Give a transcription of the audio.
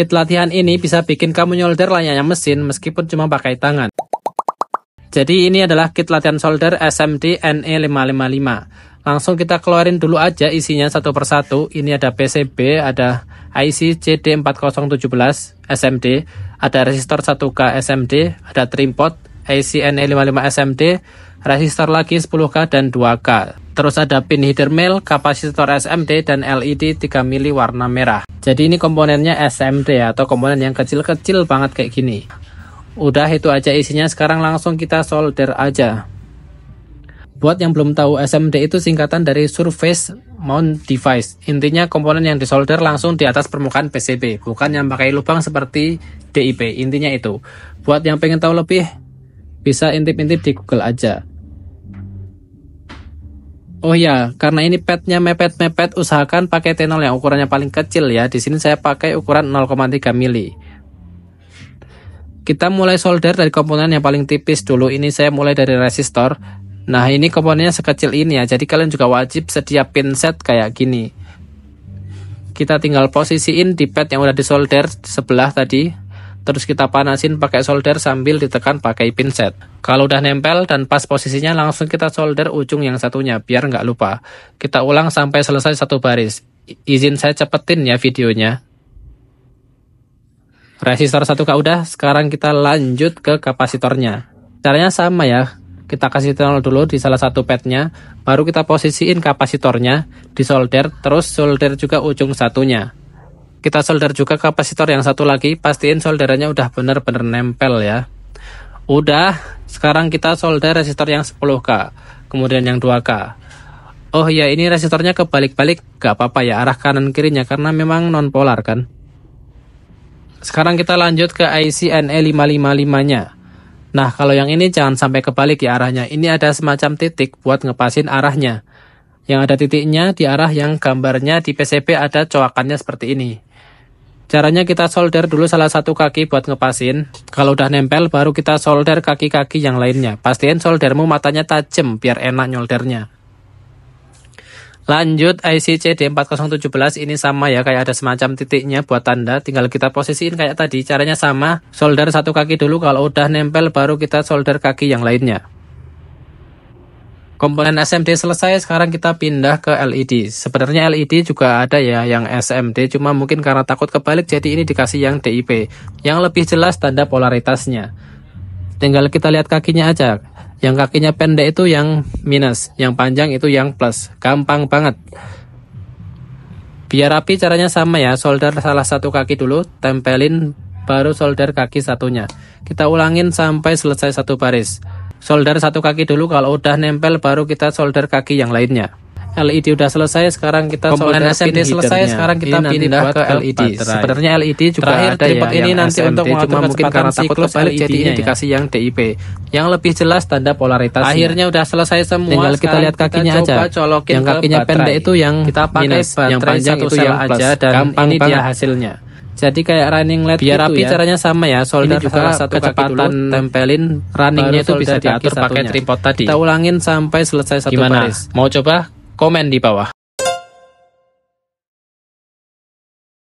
Kit latihan ini bisa bikin kamu nyolder layaknya mesin meskipun cuma pakai tangan. Jadi ini adalah kit latihan solder SMD NE555. Langsung kita keluarin dulu aja isinya satu persatu. Ini ada PCB, ada IC CD4017 SMD, ada resistor 1K SMD, ada trim pot, ICN 55 smd resistor lagi 10K dan 2K. Terus ada pin heater male, kapasitor smd dan LED 3 mili warna merah. Jadi ini komponennya smd ya, atau komponen yang kecil-kecil banget kayak gini. Udah itu aja isinya, sekarang langsung kita solder aja. Buat yang belum tahu, SMD itu singkatan dari Surface Mount Device. Intinya komponen yang disolder langsung di atas permukaan PCB, bukan yang pakai lubang seperti DIP. Intinya itu. Buat yang pengen tahu lebih, bisa intip-intip di Google aja. Oh ya, karena ini padnya mepet-mepet, usahakan pakai tenol yang ukurannya paling kecil ya. Di sini saya pakai ukuran 0,3 mili. Kita mulai solder dari komponen yang paling tipis dulu. Ini saya mulai dari resistor. Nah, ini komponennya sekecil ini ya. Jadi kalian juga wajib setiap pinset kayak gini. Kita tinggal posisiin di pad yang udah disolder sebelah tadi terus kita panasin pakai solder sambil ditekan pakai pinset. Kalau udah nempel dan pas posisinya langsung kita solder ujung yang satunya biar nggak lupa. Kita ulang sampai selesai satu baris. Izin saya cepetin ya videonya. Resistor 1K udah, sekarang kita lanjut ke kapasitornya. Caranya sama ya, kita kasih tunnel dulu di salah satu padnya, baru kita posisiin kapasitornya, disolder, terus solder juga ujung satunya kita solder juga kapasitor yang satu lagi pastiin solderannya udah bener-bener nempel ya udah sekarang kita solder resistor yang 10k kemudian yang 2k oh ya ini resistornya kebalik-balik gak apa-apa ya arah kanan kirinya karena memang non polar kan sekarang kita lanjut ke IC NE555 nya Nah, kalau yang ini jangan sampai kebalik ya arahnya. Ini ada semacam titik buat ngepasin arahnya. Yang ada titiknya di arah yang gambarnya di PCB ada coakannya seperti ini. Caranya kita solder dulu salah satu kaki buat ngepasin. Kalau udah nempel baru kita solder kaki-kaki yang lainnya. Pastiin soldermu matanya tajem biar enak nyoldernya. Lanjut IC CD4017 ini sama ya kayak ada semacam titiknya buat tanda tinggal kita posisiin kayak tadi caranya sama solder satu kaki dulu kalau udah nempel baru kita solder kaki yang lainnya Komponen SMD selesai, sekarang kita pindah ke LED. Sebenarnya LED juga ada ya yang SMD, cuma mungkin karena takut kebalik jadi ini dikasih yang DIP. Yang lebih jelas tanda polaritasnya. Tinggal kita lihat kakinya aja. Yang kakinya pendek itu yang minus, yang panjang itu yang plus. Gampang banget. Biar rapi caranya sama ya, solder salah satu kaki dulu, tempelin baru solder kaki satunya. Kita ulangin sampai selesai satu baris solder satu kaki dulu kalau udah nempel baru kita solder kaki yang lainnya LED udah selesai sekarang kita komponen SMD selesai sekarang kita ini pindah ke, ke LED sebenarnya LED juga Terakhir, ada ya, ini nanti SMD untuk karena takut siklus LED jadi ini ya. dikasih yang DIP yang lebih jelas tanda polaritas akhirnya udah selesai semua tinggal kita lihat kakinya kita aja colokin yang kakinya pendek itu yang kita pakai minus, yang panjang itu yang plus aja dan gampang ini dia hasilnya jadi kayak running led Biar gitu rapi ya. caranya sama ya. Solder Ini juga salah satu kecepatan tempelin runningnya itu bisa diatur pakai tripod tadi. Kita ulangin sampai selesai satu Gimana? baris. Mau coba? Komen di bawah.